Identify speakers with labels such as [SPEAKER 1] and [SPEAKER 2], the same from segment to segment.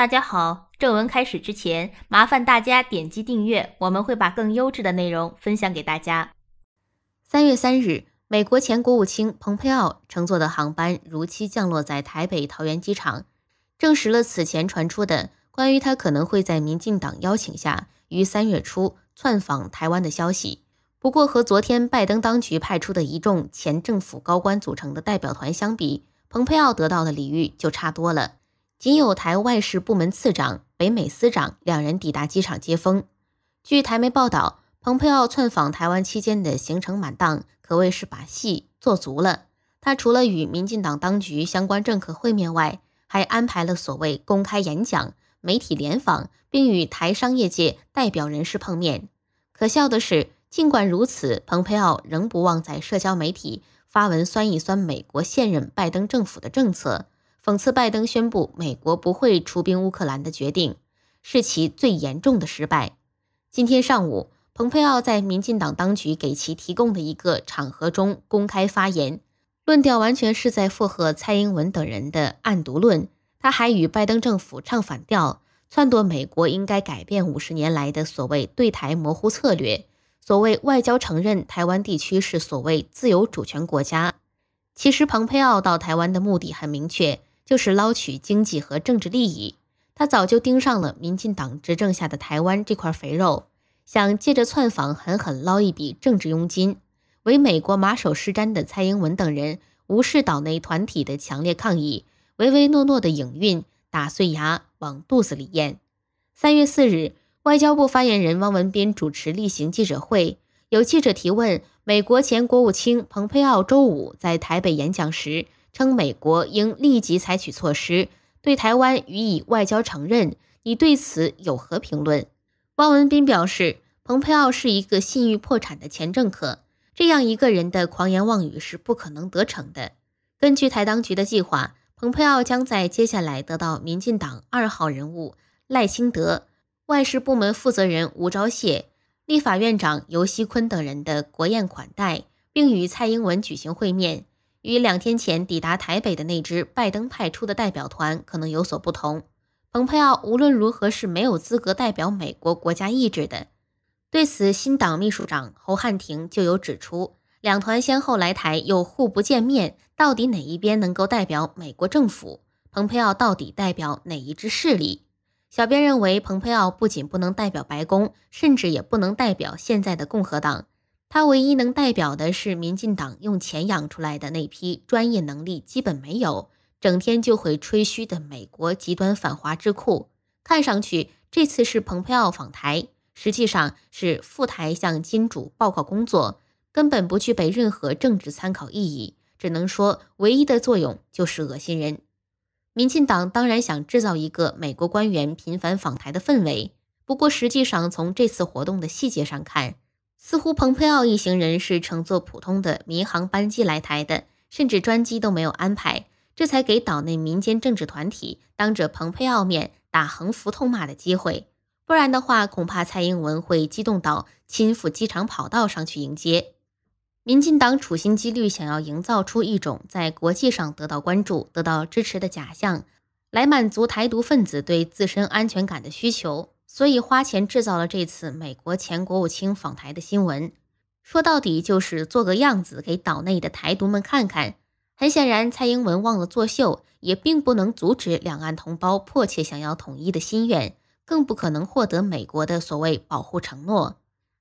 [SPEAKER 1] 大家好，正文开始之前，麻烦大家点击订阅，我们会把更优质的内容分享给大家。三月三日，美国前国务卿蓬佩奥乘坐的航班如期降落在台北桃园机场，证实了此前传出的关于他可能会在民进党邀请下于三月初窜访台湾的消息。不过，和昨天拜登当局派出的一众前政府高官组成的代表团相比，蓬佩奥得到的礼遇就差多了。仅有台外事部门次长、北美司长两人抵达机场接风。据台媒报道，蓬佩奥窜访台湾期间的行程满档，可谓是把戏做足了。他除了与民进党当局相关政客会面外，还安排了所谓公开演讲、媒体联访，并与台商业界代表人士碰面。可笑的是，尽管如此，蓬佩奥仍不忘在社交媒体发文酸一酸美国现任拜登政府的政策。讽刺拜登宣布美国不会出兵乌克兰的决定是其最严重的失败。今天上午，蓬佩奥在民进党当局给其提供的一个场合中公开发言，论调完全是在附和蔡英文等人的“暗独论”。他还与拜登政府唱反调，撺掇美国应该改变五十年来的所谓对台模糊策略，所谓外交承认台湾地区是所谓自由主权国家。其实，蓬佩奥到台湾的目的很明确。就是捞取经济和政治利益，他早就盯上了民进党执政下的台湾这块肥肉，想借着窜访狠狠捞一笔政治佣金。为美国马首是瞻的蔡英文等人，无视岛内团体的强烈抗议，唯唯诺诺的影运，打碎牙往肚子里咽。三月四日，外交部发言人汪文斌主持例行记者会，有记者提问：美国前国务卿蓬佩奥周五在台北演讲时。称美国应立即采取措施，对台湾予以外交承认。你对此有何评论？汪文斌表示，蓬佩奥是一个信誉破产的前政客，这样一个人的狂言妄语是不可能得逞的。根据台当局的计划，蓬佩奥将在接下来得到民进党二号人物赖清德、外事部门负责人吴钊燮、立法院长尤锡坤等人的国宴款待，并与蔡英文举行会面。与两天前抵达台北的那支拜登派出的代表团可能有所不同，蓬佩奥无论如何是没有资格代表美国国家意志的。对此，新党秘书长侯汉庭就有指出，两团先后来台又互不见面，到底哪一边能够代表美国政府？蓬佩奥到底代表哪一支势力？小编认为，蓬佩奥不仅不能代表白宫，甚至也不能代表现在的共和党。他唯一能代表的是民进党用钱养出来的那批专业能力基本没有，整天就会吹嘘的美国极端反华智库。看上去这次是蓬佩奥访台，实际上是赴台向金主报告工作，根本不具备任何政治参考意义，只能说唯一的作用就是恶心人。民进党当然想制造一个美国官员频繁访台的氛围，不过实际上从这次活动的细节上看。似乎蓬佩奥一行人是乘坐普通的民航班机来台的，甚至专机都没有安排，这才给岛内民间政治团体当着蓬佩奥面打横幅痛骂的机会。不然的话，恐怕蔡英文会激动到亲赴机场跑道上去迎接。民进党处心积虑想要营造出一种在国际上得到关注、得到支持的假象，来满足台独分子对自身安全感的需求。所以花钱制造了这次美国前国务卿访台的新闻，说到底就是做个样子给岛内的台独们看看。很显然，蔡英文忘了作秀，也并不能阻止两岸同胞迫切想要统一的心愿，更不可能获得美国的所谓保护承诺。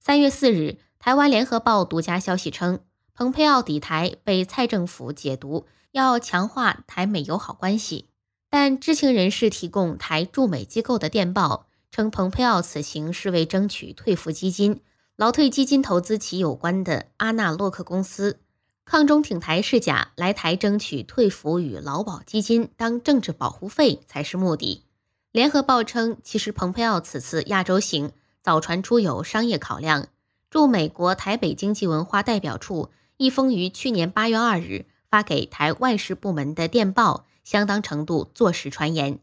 [SPEAKER 1] 三月四日，台湾联合报独家消息称，蓬佩奥抵台被蔡政府解读要强化台美友好关系，但知情人士提供台驻美机构的电报。称，蓬佩奥此行是为争取退服基金、劳退基金投资其有关的阿纳洛克公司，抗中挺台是假，来台争取退服与劳保基金当政治保护费才是目的。联合报称，其实蓬佩奥此次亚洲行早传出有商业考量。驻美国台北经济文化代表处一封于去年八月二日发给台外事部门的电报，相当程度坐实传言。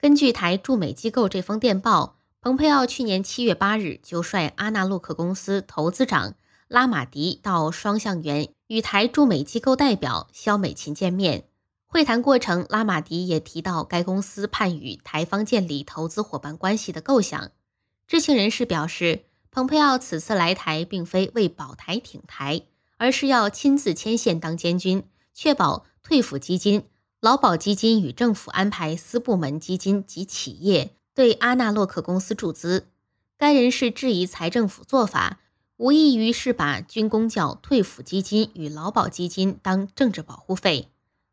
[SPEAKER 1] 根据台驻美机构这封电报，蓬佩奥去年七月八日就率阿纳洛克公司投资长拉马迪到双向园与台驻美机构代表肖美琴见面。会谈过程，拉马迪也提到该公司盼与台方建立投资伙伴关系的构想。知情人士表示，蓬佩奥此次来台并非为保台挺台，而是要亲自牵线当监军，确保退辅基金。劳保基金与政府安排私部门基金及企业对阿纳洛克公司注资，该人士质疑财政府做法，无异于是把军公教退抚基金与劳保基金当政治保护费。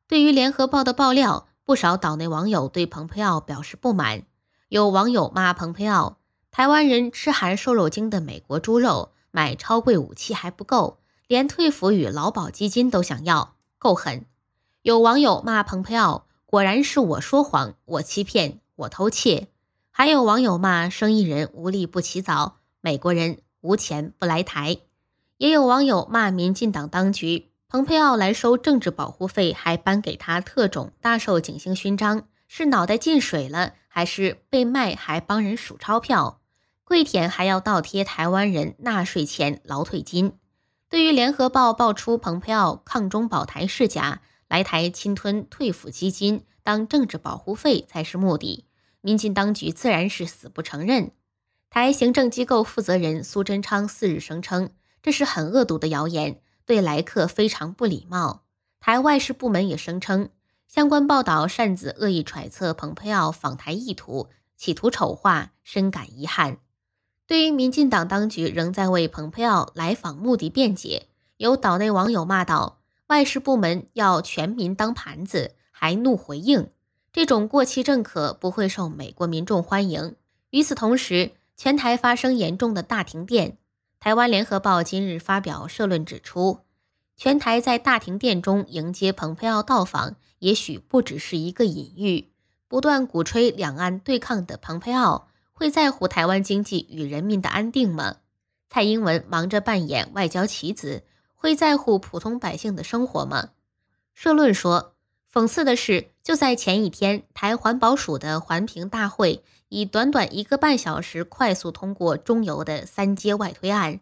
[SPEAKER 1] 对于联合报的爆料，不少岛内网友对蓬佩奥表示不满，有网友骂蓬佩奥：“台湾人吃含瘦肉精的美国猪肉，买超贵武器还不够，连退抚与劳保基金都想要，够狠。”有网友骂蓬佩奥，果然是我说谎，我欺骗，我偷窃。还有网友骂生意人无利不起早，美国人无钱不来台。也有网友骂民进党当局，蓬佩奥来收政治保护费，还颁给他特种大绶警星勋章，是脑袋进水了，还是被卖还帮人数钞票，跪舔还要倒贴台湾人纳税钱、劳退金。对于联合报爆出蓬佩奥抗中保台是假。来台侵吞退抚基金当政治保护费才是目的，民进当局自然是死不承认。台行政机构负责人苏贞昌四日声称，这是很恶毒的谣言，对来客非常不礼貌。台外事部门也声称，相关报道擅自恶意揣测蓬佩奥访台意图，企图丑化，深感遗憾。对于民进党当局仍在为蓬佩奥来访目的辩解，有岛内网友骂道。外事部门要全民当盘子，还怒回应，这种过气政客不会受美国民众欢迎。与此同时，全台发生严重的大停电。台湾联合报今日发表社论指出，全台在大停电中迎接蓬佩奥到访，也许不只是一个隐喻。不断鼓吹两岸对抗的蓬佩奥会在乎台湾经济与人民的安定吗？蔡英文忙着扮演外交棋子。会在乎普通百姓的生活吗？社论说，讽刺的是，就在前一天，台环保署的环评大会以短短一个半小时快速通过中油的三阶外推案，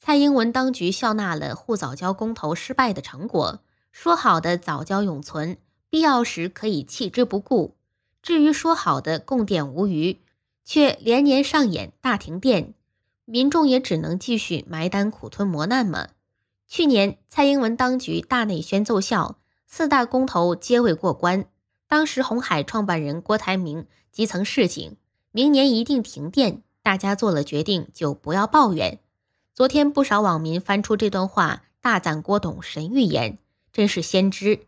[SPEAKER 1] 蔡英文当局笑纳了护早交公投失败的成果。说好的早交永存，必要时可以弃之不顾；至于说好的供电无虞，却连年上演大停电，民众也只能继续埋单苦吞磨难吗？去年蔡英文当局大内宣奏效，四大公投皆未过关。当时红海创办人郭台铭即曾示警，明年一定停电，大家做了决定就不要抱怨。昨天不少网民翻出这段话，大赞郭董神预言，真是先知。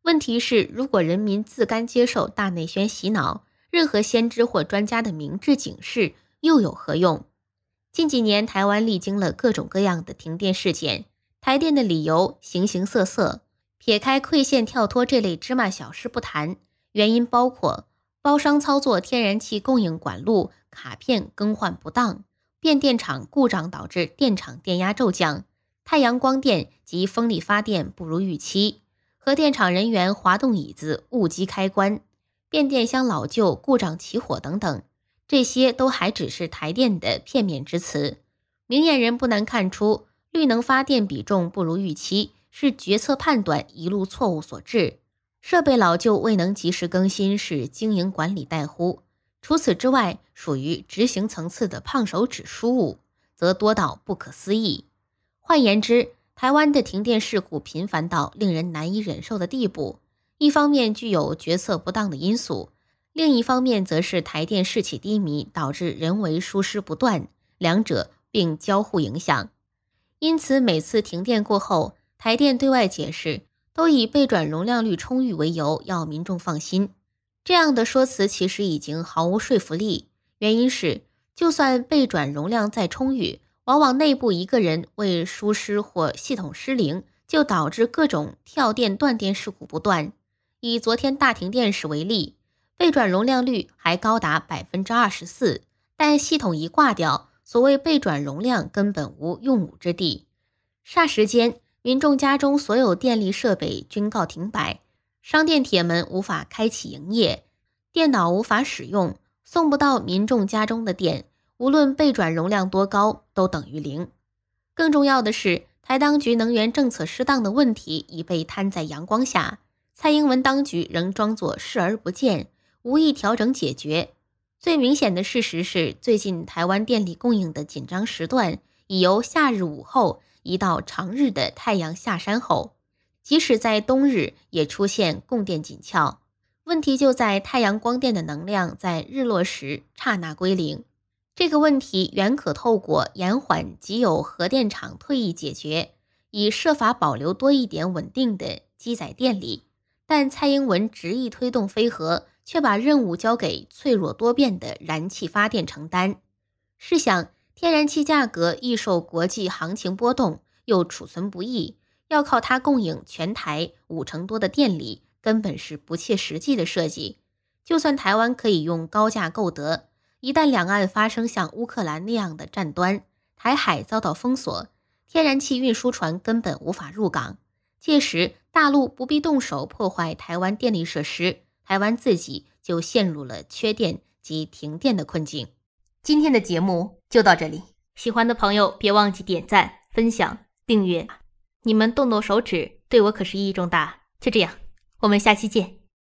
[SPEAKER 1] 问题是，如果人民自甘接受大内宣洗脑，任何先知或专家的明智警示又有何用？近几年台湾历经了各种各样的停电事件。台电的理由形形色色，撇开馈线跳脱这类芝麻小事不谈，原因包括包商操作天然气供应管路卡片更换不当、变电厂故障导致电厂电压骤降、太阳光电及风力发电不如预期、核电厂人员滑动椅子误击开关、变电箱老旧故障起火等等，这些都还只是台电的片面之词。明眼人不难看出。绿能发电比重不如预期，是决策判断一路错误所致；设备老旧未能及时更新，是经营管理带呼。除此之外，属于执行层次的胖手指失误，则多到不可思议。换言之，台湾的停电事故频繁到令人难以忍受的地步。一方面具有决策不当的因素，另一方面则是台电士气低迷导致人为疏失不断，两者并交互影响。因此，每次停电过后，台电对外解释都以备转容量率充裕为由，要民众放心。这样的说辞其实已经毫无说服力。原因是，就算备转容量再充裕，往往内部一个人未疏失或系统失灵，就导致各种跳电断电事故不断。以昨天大停电时为例，备转容量率还高达百分之二十四，但系统一挂掉。所谓备转容量根本无用武之地，霎时间，民众家中所有电力设备均告停摆，商店铁门无法开启营业，电脑无法使用，送不到民众家中的电，无论备转容量多高，都等于零。更重要的是，台当局能源政策失当的问题已被摊在阳光下，蔡英文当局仍装作视而不见，无意调整解决。最明显的事实是，最近台湾电力供应的紧张时段已由夏日午后移到长日的太阳下山后，即使在冬日也出现供电紧俏。问题就在太阳光电的能量在日落时刹那归零。这个问题原可透过延缓即有核电厂退役解决，以设法保留多一点稳定的机载电力，但蔡英文执意推动飞核。却把任务交给脆弱多变的燃气发电承担。试想，天然气价格易受国际行情波动，又储存不易，要靠它供应全台五成多的电力，根本是不切实际的设计。就算台湾可以用高价购得，一旦两岸发生像乌克兰那样的战端，台海遭到封锁，天然气运输船根本无法入港。届时，大陆不必动手破坏台湾电力设施。台湾自己就陷入了缺电及停电的困境。今天的节目就到这里，喜欢的朋友别忘记点赞、分享、订阅。你们动动手指，对我可是意义重大。就这样，我们下期见。